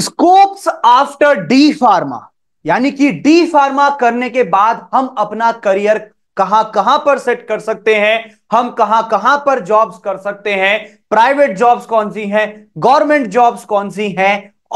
scopes after D pharma यानी कि D pharma करने के बाद हम अपना करियर कहां कहां पर सेट कर सकते हैं हम कहां कहां पर जॉब्स कर सकते हैं प्राइवेट जॉब्स कौन सी हैं गवर्नमेंट जॉब्स कौन सी हैं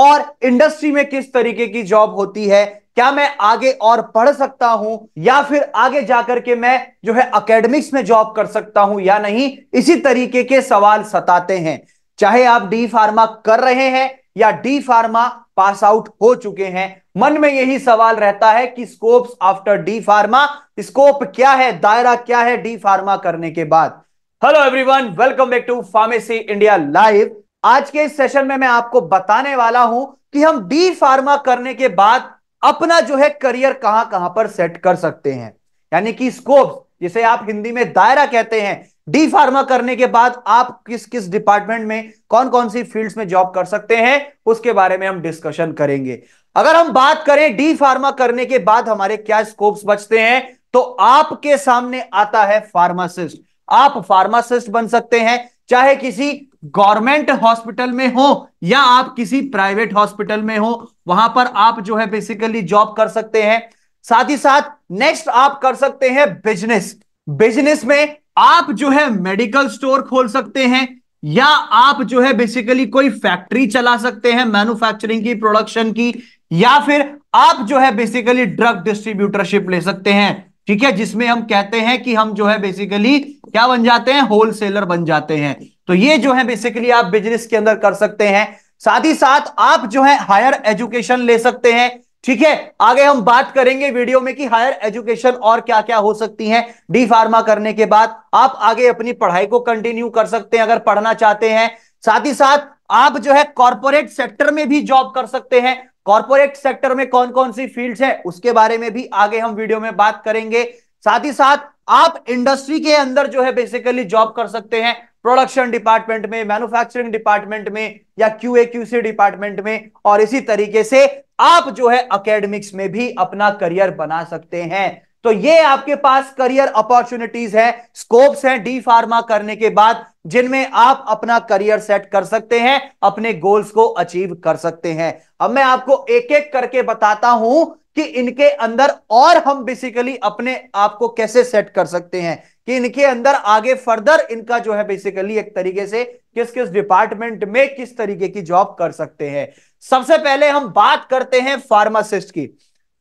और इंडस्ट्री में किस तरीके की जॉब होती है क्या मैं आगे और पढ़ सकता हूं या फिर आगे जाकर के मैं जो है अकेडमिक्स में जॉब कर सकता हूं या नहीं इसी तरीके के सवाल सताते हैं चाहे आप डी फार्मा कर रहे हैं या डी फार्मा पास आउट हो चुके हैं मन में यही सवाल रहता है कि scopes after D pharma scope क्या है दायरा क्या है डी फार्मा करने के बाद hello everyone welcome back to pharmacy India live आज के इस सेशन में मैं आपको बताने वाला हूं कि हम डी फार्मा करने के बाद अपना जो है करियर कहां कहां पर सेट कर सकते हैं यानी कि स्कोप जिसे आप हिंदी में दायरा कहते हैं डी फार्मा करने के बाद आप किस किस डिपार्टमेंट में कौन कौन सी फील्ड्स में जॉब कर सकते हैं उसके बारे में हम डिस्कशन करेंगे अगर हम बात करें डी फार्मा करने के बाद हमारे क्या स्कोप्स बचते हैं तो आपके सामने आता है फार्मासिस्ट आप फार्मासिस्ट बन सकते हैं चाहे किसी गवर्नमेंट हॉस्पिटल में हो या आप किसी प्राइवेट हॉस्पिटल में हो वहां पर आप जो है बेसिकली जॉब कर सकते हैं साथ ही साथ नेक्स्ट आप कर सकते हैं बिजनेस बिजनेस में आप जो है मेडिकल स्टोर खोल सकते हैं या आप जो है बेसिकली कोई फैक्ट्री चला सकते हैं मैन्युफैक्चरिंग की प्रोडक्शन की या फिर आप जो है बेसिकली ड्रग डिस्ट्रीब्यूटरशिप ले सकते हैं ठीक है जिसमें हम कहते हैं कि हम जो है बेसिकली क्या बन जाते हैं होलसेलर बन जाते हैं तो ये जो है बेसिकली आप बिजनेस के अंदर कर सकते हैं साथ ही साथ आप जो है हायर एजुकेशन ले सकते हैं ठीक है आगे हम बात करेंगे वीडियो में कि हायर एजुकेशन और क्या क्या हो सकती है डी फार्मा करने के बाद आप आगे अपनी पढ़ाई को कंटिन्यू कर सकते हैं अगर पढ़ना चाहते हैं साथ ही साथ आप जो है कॉरपोरेट सेक्टर में भी जॉब कर सकते हैं कॉरपोरेट सेक्टर में कौन कौन सी फील्ड्स है उसके बारे में भी आगे हम वीडियो में बात करेंगे साथ ही साथ आप इंडस्ट्री के अंदर जो है बेसिकली जॉब कर सकते हैं प्रोडक्शन डिपार्टमेंट में मैन्युफैक्चरिंग डिपार्टमेंट में या क्यूए क्यूसी डिपार्टमेंट में और इसी तरीके से आप जो है अकेडमिक्स में भी अपना करियर बना सकते हैं तो ये आपके पास करियर अपॉर्चुनिटीज है स्कोप्स हैं डी फार्मा करने के बाद जिनमें आप अपना करियर सेट कर सकते हैं अपने गोल्स को अचीव कर सकते हैं अब मैं आपको एक एक करके बताता हूं कि इनके अंदर और हम बेसिकली अपने आप को कैसे सेट कर सकते हैं कि इनके अंदर आगे फर्दर इनका जो है बेसिकली एक तरीके से किस किस डिपार्टमेंट में किस तरीके की जॉब कर सकते हैं सबसे पहले हम बात करते हैं फार्मासिस्ट की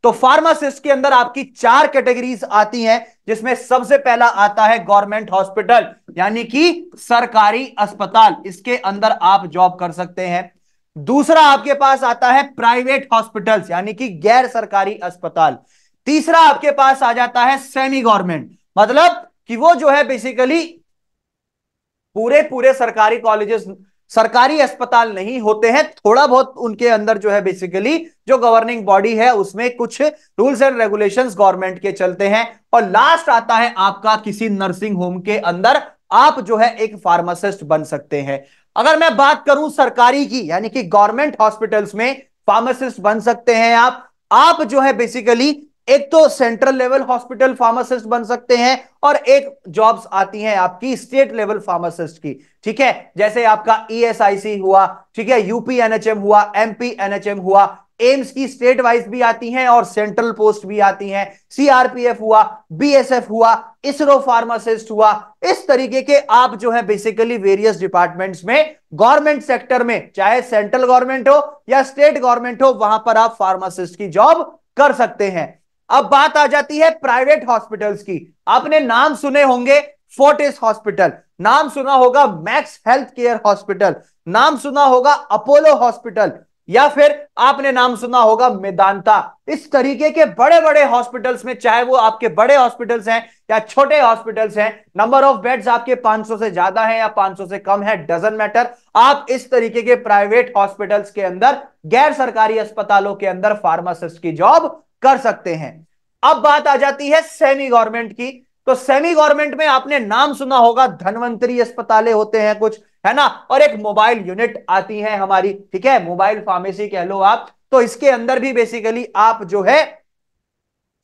तो फार्मासिस्ट के अंदर आपकी चार कैटेगरीज आती हैं जिसमें सबसे पहला आता है गवर्नमेंट हॉस्पिटल यानी कि सरकारी अस्पताल इसके अंदर आप जॉब कर सकते हैं दूसरा आपके पास आता है प्राइवेट हॉस्पिटल्स यानी कि गैर सरकारी अस्पताल तीसरा आपके पास आ जाता है सेमी गवर्नमेंट मतलब कि वो जो है बेसिकली पूरे पूरे सरकारी कॉलेजेस सरकारी अस्पताल नहीं होते हैं थोड़ा बहुत उनके अंदर जो है बेसिकली जो गवर्निंग बॉडी है उसमें कुछ रूल्स एंड रेगुलेशंस गवर्नमेंट के चलते हैं और लास्ट आता है आपका किसी नर्सिंग होम के अंदर आप जो है एक फार्मासिस्ट बन सकते हैं अगर मैं बात करूं सरकारी की यानी कि गवर्नमेंट हॉस्पिटल्स में फार्मासिस्ट बन सकते हैं आप आप जो है बेसिकली एक तो सेंट्रल लेवल हॉस्पिटल फार्मासिस्ट बन सकते हैं और एक जॉब्स आती हैं आपकी स्टेट लेवल फार्मासिस्ट की ठीक है जैसे आपका ईएसआईसी e हुआ ठीक है यूपी एनएचएम हुआ एमपी एनएचएम हुआ एम्स की स्टेट वाइज भी आती हैं और सेंट्रल पोस्ट भी आती हैं सीआरपीएफ हुआ बीएसएफ हुआ इसरो फार्मासिस्ट हुआ इस तरीके के आप जो है बेसिकली वेरियस डिपार्टमेंट्स में गवर्नमेंट सेक्टर में चाहे सेंट्रल गवर्नमेंट हो या स्टेट गवर्नमेंट हो वहां पर आप फार्मासिस्ट की जॉब कर सकते हैं अब बात आ जाती है प्राइवेट हॉस्पिटल्स की आपने नाम सुने होंगे फोर्टिस हॉस्पिटल नाम सुना होगा मैक्स हेल्थ केयर हॉस्पिटल नाम सुना होगा अपोलो हॉस्पिटल या फिर आपने नाम सुना होगा मेदांता इस तरीके के बड़े बड़े हॉस्पिटल्स में चाहे वो आपके बड़े हॉस्पिटल्स हैं या छोटे हॉस्पिटल्स हैं नंबर ऑफ बेड्स आपके 500 से ज्यादा हैं या 500 से कम है डजेंट मैटर आप इस तरीके के प्राइवेट हॉस्पिटल्स के अंदर गैर सरकारी अस्पतालों के अंदर फार्मासिस्ट की जॉब कर सकते हैं अब बात आ जाती है सेमी गवर्नमेंट की तो सेमी गवर्नमेंट में आपने नाम सुना होगा धनवंतरी अस्पतालें होते हैं कुछ है ना और एक मोबाइल यूनिट आती है हमारी ठीक है मोबाइल फार्मेसी कह लो आप तो इसके अंदर भी बेसिकली आप जो है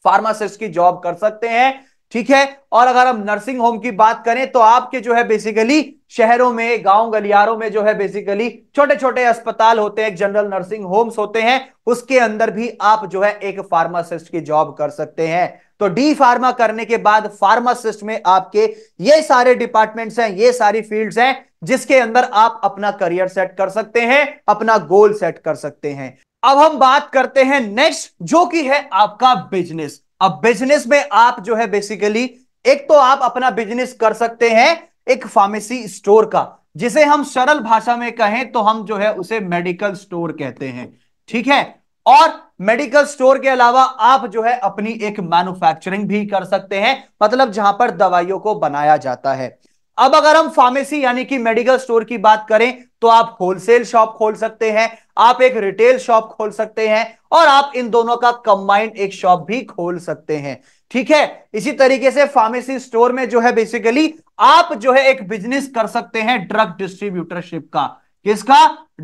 फार्मासिस्ट की जॉब कर सकते हैं ठीक है और अगर हम नर्सिंग होम की बात करें तो आपके जो है बेसिकली शहरों में गांव गलियारों में जो है बेसिकली छोटे छोटे अस्पताल होते हैं जनरल नर्सिंग होम्स होते हैं उसके अंदर भी आप जो है एक फार्मासिस्ट की जॉब कर सकते हैं तो डी फार्मा करने के बाद फार्मासिस्ट में आपके ये सारे डिपार्टमेंट्स हैं ये सारी फील्ड्स हैं जिसके अंदर आप अपना करियर सेट कर सकते हैं अपना गोल सेट कर सकते हैं अब हम बात करते हैं नेक्स्ट जो कि है आपका बिजनेस अब बिजनेस में आप जो है बेसिकली एक तो आप अपना बिजनेस कर सकते हैं एक फार्मेसी स्टोर का जिसे हम सरल भाषा में कहें तो हम जो है उसे मेडिकल स्टोर कहते हैं ठीक है और मेडिकल स्टोर के अलावा आप जो है अपनी एक मैन्युफैक्चरिंग भी कर सकते हैं मतलब जहां पर दवाइयों को बनाया जाता है अब अगर हम फार्मेसी यानी कि मेडिकल स्टोर की बात करें तो आप होलसेल शॉप खोल सकते हैं आप एक रिटेल शॉप खोल सकते हैं और आप इन दोनों का कंबाइंड एक शॉप भी खोल सकते हैं ठीक है इसी तरीके से फार्मेसी स्टोर में जो है बेसिकली आप जो है एक बिजनेस कर सकते हैं ड्रग डिस्ट्रीब्यूटरशिप का किसका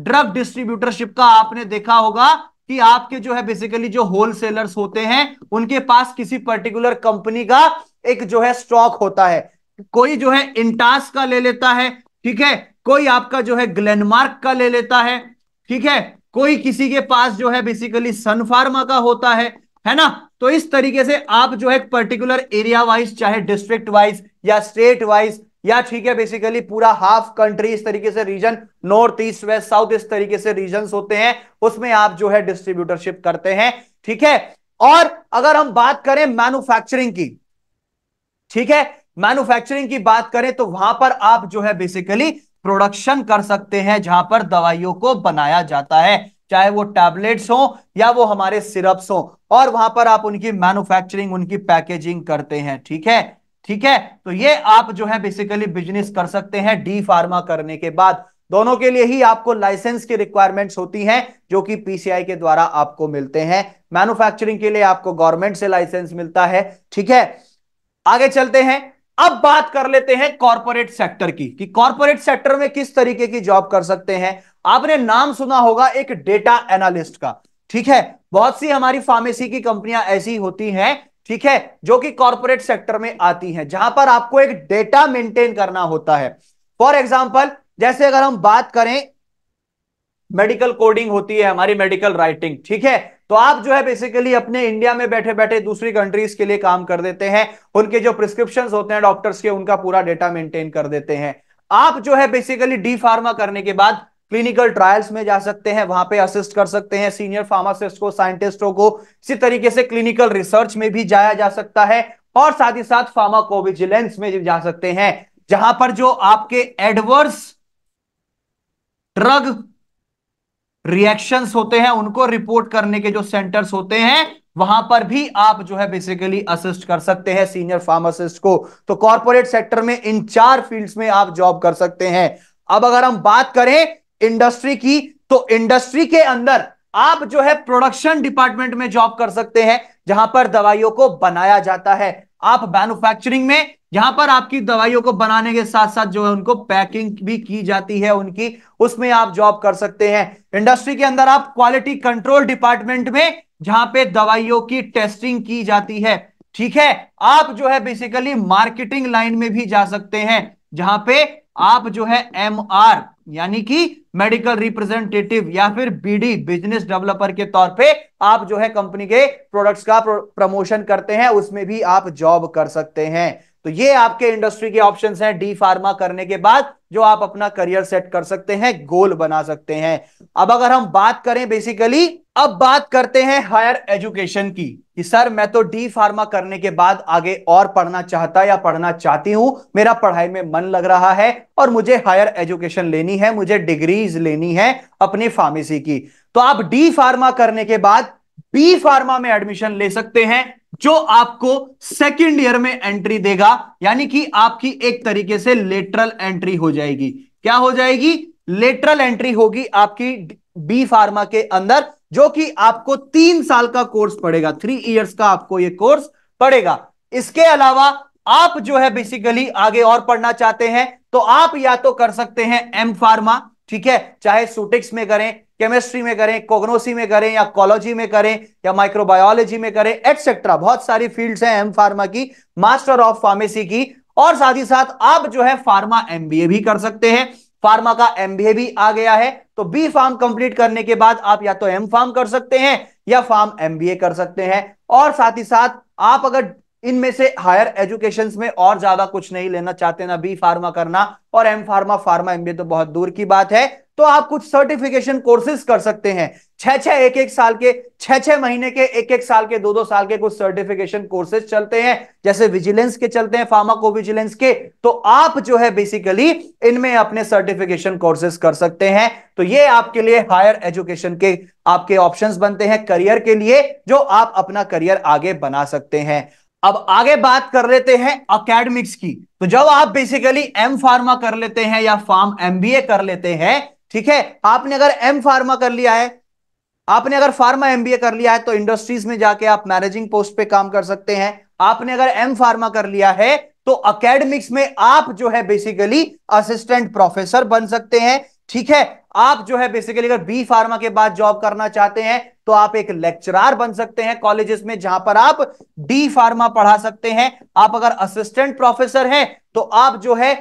ड्रग डिस्ट्रीब्यूटरशिप का आपने देखा होगा कि आपके जो है बेसिकली जो होलसेलर्स होते हैं उनके पास किसी पर्टिकुलर कंपनी का एक जो है स्टॉक होता है कोई जो है इंटास का ले लेता है ठीक है कोई आपका जो है ग्लेनमार्क का ले लेता है ठीक है कोई किसी के पास जो है बेसिकली सनफार्मा का होता है है ना तो इस तरीके से आप जो है पर्टिकुलर एरिया वाइज चाहे डिस्ट्रिक्ट वाइज या स्टेट वाइज या ठीक है बेसिकली पूरा हाफ कंट्री इस तरीके से region north east west south इस तरीके से रीजन होते हैं उसमें आप जो है डिस्ट्रीब्यूटरशिप करते हैं ठीक है और अगर हम बात करें मैन्युफैक्चरिंग की ठीक है मैन्युफैक्चरिंग की बात करें तो वहां पर आप जो है बेसिकली प्रोडक्शन कर सकते हैं जहां पर दवाइयों को बनाया जाता है चाहे वो टैबलेट्स हो या वो हमारे सिरप्स हो और वहां पर आप उनकी मैन्युफैक्चरिंग उनकी पैकेजिंग करते हैं ठीक है ठीक है तो ये आप जो है बेसिकली बिजनेस कर सकते हैं डी फार्मा करने के बाद दोनों के लिए ही आपको लाइसेंस की रिक्वायरमेंट्स होती हैं जो कि पीसीआई के द्वारा आपको मिलते हैं मैन्युफैक्चरिंग के लिए आपको गवर्नमेंट से लाइसेंस मिलता है ठीक है आगे चलते हैं अब बात कर लेते हैं कॉरपोरेट सेक्टर की कि कॉरपोरेट सेक्टर में किस तरीके की जॉब कर सकते हैं आपने नाम सुना होगा एक डेटा एनालिस्ट का ठीक है बहुत सी हमारी फार्मेसी की कंपनियां ऐसी होती हैं ठीक है जो कि कॉरपोरेट सेक्टर में आती हैं जहां पर आपको एक डेटा मेंटेन करना होता है फॉर एग्जाम्पल जैसे अगर हम बात करें मेडिकल कोडिंग होती है हमारी मेडिकल राइटिंग ठीक है तो आप जो है बेसिकली अपने इंडिया में बैठे बैठे दूसरी कंट्रीज के लिए काम कर देते हैं उनके जो प्रिस्क्रिप्शन होते हैं डॉक्टर्स के उनका पूरा डेटा मेंटेन कर देते हैं आप जो है बेसिकली डी फार्मा करने के बाद क्लिनिकल ट्रायल्स में जा सकते हैं वहां पे असिस्ट कर सकते हैं सीनियर फार्मासिस्ट को साइंटिस्टों को इसी तरीके से क्लिनिकल रिसर्च में भी जाया जा सकता है और साथ ही साथ फार्माकोविजिलेंस में जा सकते हैं जहां पर जो आपके एडवर्स ड्रग रिएक्शंस होते हैं उनको रिपोर्ट करने के जो सेंटर्स होते हैं वहां पर भी आप जो है बेसिकली असिस्ट कर सकते हैं सीनियर फार्मासिस्ट को तो कॉरपोरेट सेक्टर में इन चार फील्ड्स में आप जॉब कर सकते हैं अब अगर हम बात करें इंडस्ट्री की तो इंडस्ट्री के अंदर आप जो है प्रोडक्शन डिपार्टमेंट में जॉब कर सकते हैं जहां पर दवाइयों को बनाया जाता है आप मैन्युफैक्चरिंग में यहां पर आपकी दवाइयों को बनाने के साथ साथ जो है उनको पैकिंग भी की जाती है उनकी उसमें आप जॉब कर सकते हैं इंडस्ट्री के अंदर आप क्वालिटी कंट्रोल डिपार्टमेंट में जहां पे दवाइयों की टेस्टिंग की जाती है ठीक है आप जो है बेसिकली मार्केटिंग लाइन में भी जा सकते हैं जहां पे आप जो है एम आर यानी कि मेडिकल रिप्रेजेंटेटिव या फिर बीडी बिजनेस डेवलपर के तौर पे आप जो है कंपनी के प्रोडक्ट्स का प्रमोशन करते हैं उसमें भी आप जॉब कर सकते हैं तो ये आपके इंडस्ट्री के ऑप्शन हैं डी फार्मा करने के बाद जो आप अपना करियर सेट कर सकते हैं गोल बना सकते हैं अब अगर हम बात करें बेसिकली अब बात करते हैं हायर एजुकेशन की कि सर मैं तो डी फार्मा करने के बाद आगे और पढ़ना चाहता या पढ़ना चाहती हूं मेरा पढ़ाई में मन लग रहा है और मुझे हायर एजुकेशन लेनी है मुझे डिग्रीज लेनी है अपनी फार्मेसी की तो आप डी फार्मा करने के बाद बी फार्मा में एडमिशन ले सकते हैं जो आपको सेकेंड ईयर में एंट्री देगा यानी कि आपकी एक तरीके से लेटरल एंट्री हो जाएगी क्या हो जाएगी लेटरल एंट्री होगी आपकी बी फार्मा के अंदर जो कि आपको तीन साल का कोर्स पड़ेगा थ्री इयर्स का आपको ये कोर्स पड़ेगा इसके अलावा आप जो है बेसिकली आगे और पढ़ना चाहते हैं तो आप या तो कर सकते हैं एम फार्मा ठीक है चाहे सुटिक्स में करें केमिस्ट्री में करें कोग्नोसी में करें या कॉलोजी में करें या माइक्रोबायोलॉजी में करें एटसेट्रा बहुत सारी फील्ड्स हैं एम फार्मा की मास्टर ऑफ फार्मेसी की और साथ ही साथ आप जो है फार्मा एमबीए भी कर सकते हैं फार्मा का एमबीए भी आ गया है तो बी फार्म कंप्लीट करने के बाद आप या तो एम फार्म कर सकते हैं या फार्म एमबीए कर सकते हैं और साथ ही साथ आप अगर इनमें से हायर एजुकेशन में और ज्यादा कुछ नहीं लेना चाहते ना बी फार्मा करना और एम फार्मा फार्मा एमबीए तो बहुत दूर की बात है तो आप कुछ सर्टिफिकेशन कोर्सेज कर सकते हैं छह छह एक एक साल के छह छह महीने के एक एक साल के दो दो साल के कुछ सर्टिफिकेशन कोर्सेज चलते हैं जैसे विजिलेंस के चलते हैं फार्माको विजिलेंस के तो आप जो है बेसिकली इनमें अपने सर्टिफिकेशन कोर्सेज कर सकते हैं तो ये आपके लिए हायर एजुकेशन के आपके ऑप्शन बनते हैं करियर के लिए जो आप अपना करियर आगे बना सकते हैं अब आगे बात कर लेते हैं अकेडमिक्स की तो जब आप बेसिकली एम फार्मा कर लेते हैं या फार्म एमबीए कर लेते हैं ठीक है आपने अगर एम फार्मा कर लिया है आपने अगर फार्मा एमबीए कर लिया है तो इंडस्ट्रीज में जाके आप मैनेजिंग पोस्ट पे काम कर सकते हैं आपने अगर एम फार्मा कर लिया है तो अकेडमिक्स में आप जो है बेसिकली असिस्टेंट प्रोफेसर बन सकते हैं ठीक है आप जो है बेसिकली अगर बी फार्मा के बाद जॉब करना चाहते हैं तो आप एक लेक्चरार बन सकते हैं कॉलेजेस में जहां पर आप डी फार्मा पढ़ा सकते हैं आप अगर असिस्टेंट प्रोफेसर हैं तो आप जो है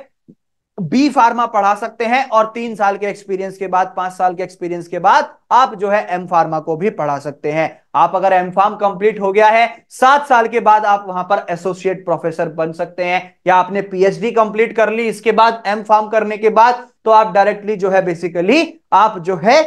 बी फार्मा पढ़ा सकते हैं और तीन साल के एक्सपीरियंस के बाद पांच साल के एक्सपीरियंस के बाद आप जो है एम फार्मा को भी पढ़ा सकते हैं आप अगर एम फार्म कंप्लीट हो गया है सात साल के बाद आप वहां पर एसोसिएट प्रोफेसर बन सकते हैं या आपने पीएचडी कंप्लीट कर ली इसके बाद एम फार्म करने के बाद तो आप डायरेक्टली जो है बेसिकली आप जो है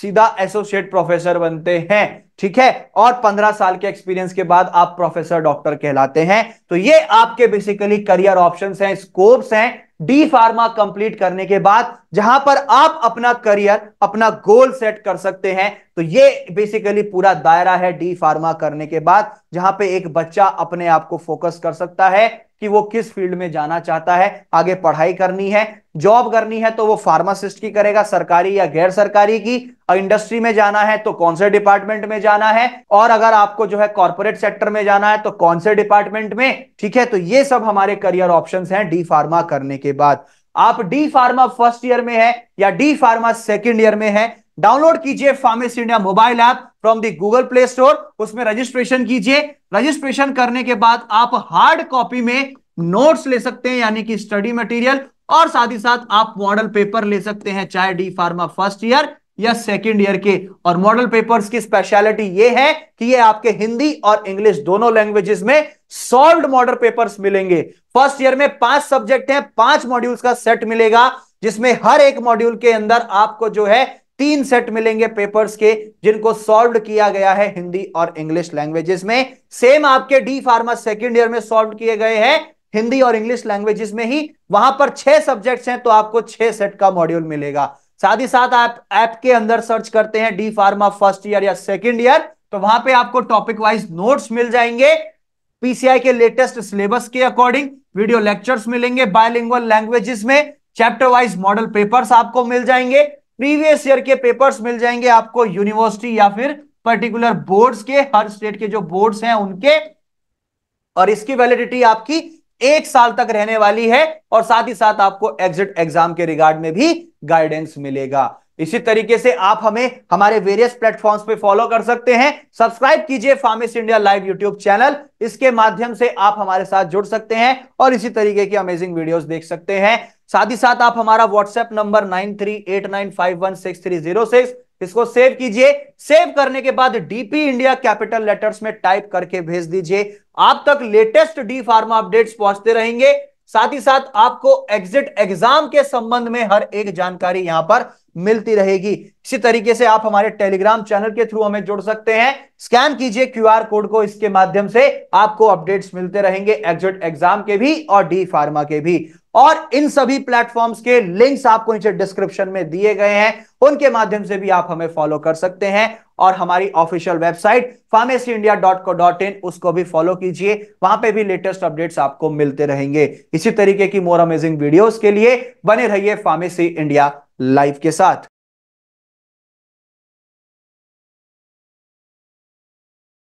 सीधा एसोसिएट प्रोफेसर बनते हैं ठीक है और पंद्रह साल के एक्सपीरियंस के बाद आप प्रोफेसर डॉक्टर कहलाते हैं तो ये आपके बेसिकली करियर ऑप्शंस हैं स्कोप्स हैं डी फार्मा कंप्लीट करने के बाद जहां पर आप अपना करियर अपना गोल सेट कर सकते हैं तो ये बेसिकली पूरा दायरा है डी फार्मा करने के बाद जहां पे एक बच्चा अपने आप को फोकस कर सकता है कि वो किस फील्ड में जाना चाहता है आगे पढ़ाई करनी है जॉब करनी है तो वो फार्मासिस्ट की करेगा सरकारी या गैर सरकारी की और इंडस्ट्री में जाना है तो कौन से डिपार्टमेंट में जाना है और अगर आपको जो है कॉर्पोरेट सेक्टर में जाना है तो कौन से डिपार्टमेंट में ठीक है तो ये सब हमारे करियर ऑप्शन है डी फार्मा करने के बाद आप डी फार्मा फर्स्ट ईयर में है या डी फार्मा सेकेंड ईयर में है डाउनलोड कीजिए pharmacy India mobile app from the Google Play Store उसमें रजिस्ट्रेशन कीजिए रजिस्ट्रेशन करने के बाद आप हार्ड कॉपी में नोट्स ले सकते हैं यानी कि स्टडी मटेरियल और साथ ही साथ आप मॉडल पेपर ले सकते हैं चाहे डी फार्मा फर्स्ट ईयर या सेकेंड ईयर के और मॉडल पेपर्स की स्पेशलिटी ये है कि ये आपके हिंदी और इंग्लिश दोनों लैंग्वेजेस में सॉल्व मॉडल पेपर्स मिलेंगे फर्स्ट ईयर में पांच सब्जेक्ट हैं पांच मॉड्यूल्स का सेट मिलेगा जिसमें हर एक मॉड्यूल के अंदर आपको जो है तीन सेट मिलेंगे पेपर्स के जिनको सॉल्व किया गया है हिंदी और इंग्लिश लैंग्वेजेस में सेम आपके डी फार्मा सेकेंड ईयर में सॉल्व किए गए हैं हिंदी और इंग्लिश लैंग्वेजेस में ही वहां पर छह सब्जेक्ट्स हैं तो आपको छह सेट का मॉड्यूल मिलेगा साथ ही साथ आप ऐप के अंदर सर्च करते हैं डी फार्मा फर्स्ट ईयर या सेकेंड ईयर तो वहां पे आपको टॉपिक वाइज नोट्स मिल जाएंगे पीसीआई के लेटेस्ट सिलेबस के अकॉर्डिंग वीडियो लेक्चर्स मिलेंगे बायलिंग्वल लैंग्वेजेस में चैप्टर वाइज मॉडल पेपर्स आपको मिल जाएंगे प्रीवियस ईयर के पेपर्स मिल जाएंगे आपको यूनिवर्सिटी या फिर पर्टिकुलर बोर्ड्स के हर स्टेट के जो बोर्ड्स हैं उनके और इसकी वैलिडिटी आपकी एक साल तक रहने वाली है और साथ ही साथ आपको एग्जिट एग्जाम के रिगार्ड में भी गाइडेंस मिलेगा इसी तरीके से आप हमें हमारे वेरियस प्लेटफॉर्म्स पे फॉलो कर सकते हैं सब्सक्राइब कीजिए pharmacy India live YouTube channel इसके माध्यम से आप हमारे साथ जुड़ सकते हैं और इसी तरीके की अमेजिंग वीडियोस देख सकते हैं साथ ही साथ आप हमारा WhatsApp number nine three eight nine five one six three zero six इसको सेव कीजिए सेव करने के बाद डीपी इंडिया कैपिटल लेटर्स में टाइप करके भेज दीजिए आप तक लेटेस्ट डी फार्मा अपडेट्स पहुंचते रहेंगे साथ ही साथ आपको एग्जिट एग्जाम के संबंध में हर एक जानकारी यहां पर मिलती रहेगी इसी तरीके से आप हमारे टेलीग्राम चैनल के थ्रू हमें जुड़ सकते हैं स्कैन कीजिए क्यूआर कोड को इसके माध्यम से आपको अपडेट्स मिलते रहेंगे एग्जिट एग्जाम के भी और डी फार्मा के भी और इन सभी प्लेटफॉर्म्स के लिंक्स आपको नीचे डिस्क्रिप्शन में दिए गए हैं उनके माध्यम से भी आप हमें फॉलो कर सकते हैं और हमारी official website pharmacy India dot co dot in उसको भी फॉलो कीजिए वहां पे भी लेटेस्ट अपडेट्स आपको मिलते रहेंगे इसी तरीके की मोर अमेजिंग वीडियोस के लिए बने रहिए फार्मेसी इंडिया लाइव के साथ